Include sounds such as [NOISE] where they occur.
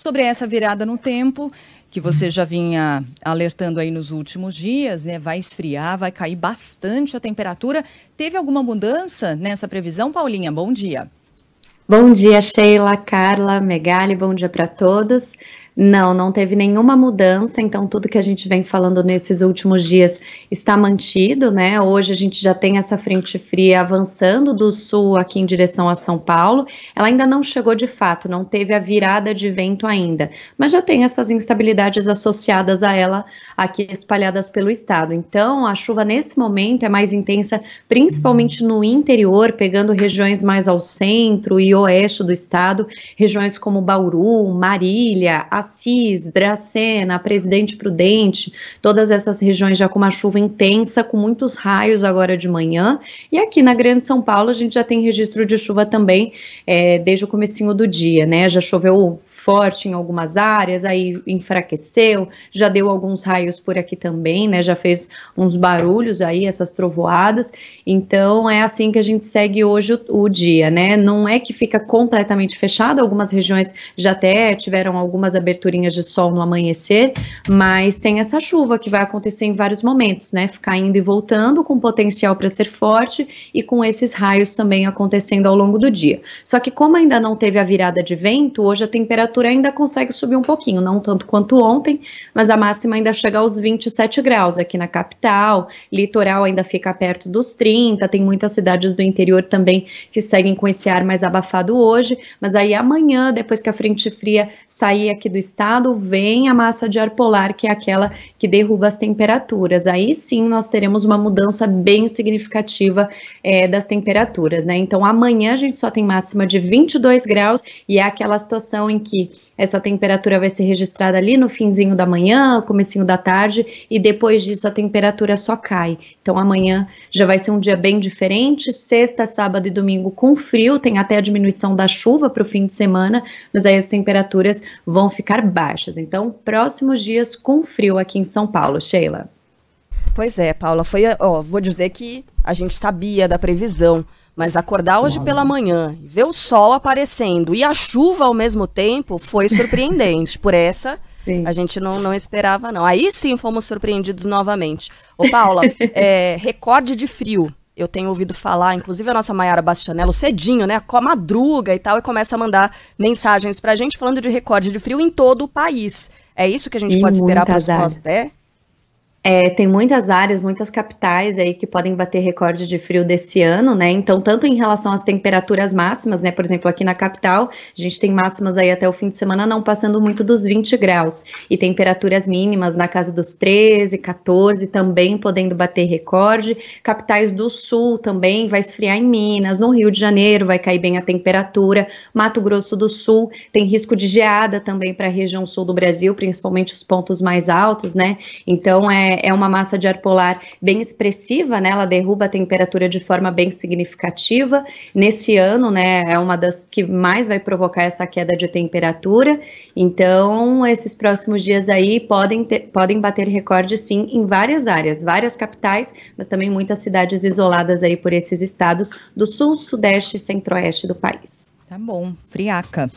sobre essa virada no tempo que você já vinha alertando aí nos últimos dias, né? Vai esfriar, vai cair bastante a temperatura. Teve alguma mudança nessa previsão, Paulinha? Bom dia. Bom dia, Sheila, Carla, Megali, bom dia para todos. Não, não teve nenhuma mudança, então tudo que a gente vem falando nesses últimos dias está mantido, né? Hoje a gente já tem essa frente fria avançando do sul aqui em direção a São Paulo. Ela ainda não chegou de fato, não teve a virada de vento ainda, mas já tem essas instabilidades associadas a ela aqui espalhadas pelo estado. Então, a chuva nesse momento é mais intensa, principalmente no interior, pegando regiões mais ao centro e oeste do estado, regiões como Bauru, Marília, Assis, Dracena, Presidente Prudente, todas essas regiões já com uma chuva intensa, com muitos raios agora de manhã. E aqui na Grande São Paulo a gente já tem registro de chuva também é, desde o comecinho do dia, né? Já choveu forte em algumas áreas, aí enfraqueceu, já deu alguns raios por aqui também, né? Já fez uns barulhos aí, essas trovoadas. Então é assim que a gente segue hoje o, o dia, né? Não é que fica completamente fechado, algumas regiões já até tiveram algumas aberturas coberturinhas de sol no amanhecer, mas tem essa chuva que vai acontecer em vários momentos, né? Ficar indo e voltando com potencial para ser forte e com esses raios também acontecendo ao longo do dia. Só que como ainda não teve a virada de vento, hoje a temperatura ainda consegue subir um pouquinho, não tanto quanto ontem, mas a máxima ainda chega aos 27 graus aqui na capital, litoral ainda fica perto dos 30, tem muitas cidades do interior também que seguem com esse ar mais abafado hoje, mas aí amanhã, depois que a frente fria sair aqui do estado, vem a massa de ar polar, que é aquela que derruba as temperaturas. Aí sim nós teremos uma mudança bem significativa é, das temperaturas, né? Então amanhã a gente só tem máxima de 22 graus e é aquela situação em que essa temperatura vai ser registrada ali no finzinho da manhã, comecinho da tarde e depois disso a temperatura só cai. Então amanhã já vai ser um dia bem diferente, sexta, sábado e domingo com frio, tem até a diminuição da chuva para o fim de semana, mas aí as temperaturas vão ficar ficar baixas. Então, próximos dias com frio aqui em São Paulo, Sheila. Pois é, Paula, foi, ó, vou dizer que a gente sabia da previsão, mas acordar hoje pela manhã e ver o sol aparecendo e a chuva ao mesmo tempo foi [LAUGHS] surpreendente. Por essa, sim. a gente não, não esperava, não. Aí sim fomos surpreendidos novamente. Ô, Paula, [LAUGHS] é, recorde de frio eu tenho ouvido falar, inclusive a nossa Maiara Bastianello, cedinho, né? Com a madruga e tal, e começa a mandar mensagens pra gente falando de recorde de frio em todo o país. É isso que a gente e pode esperar para os próximos. É? É, tem muitas áreas, muitas capitais aí que podem bater recorde de frio desse ano, né? Então, tanto em relação às temperaturas máximas, né? Por exemplo, aqui na capital, a gente tem máximas aí até o fim de semana não passando muito dos 20 graus e temperaturas mínimas na casa dos 13, 14, também podendo bater recorde. Capitais do sul também vai esfriar em Minas, no Rio de Janeiro vai cair bem a temperatura. Mato Grosso do Sul tem risco de geada também para a região sul do Brasil, principalmente os pontos mais altos, né? Então, é é, é, uma massa de ar polar bem expressiva, né? Ela derruba a temperatura de forma bem significativa. Nesse ano, né, é uma das que mais vai provocar essa queda de temperatura. Então, esses próximos dias aí podem, ter, podem bater recorde, sim, em várias áreas, várias capitais, mas também muitas cidades isoladas aí por esses estados do sul, sudeste e centro-oeste do país. Tá bom, friaca.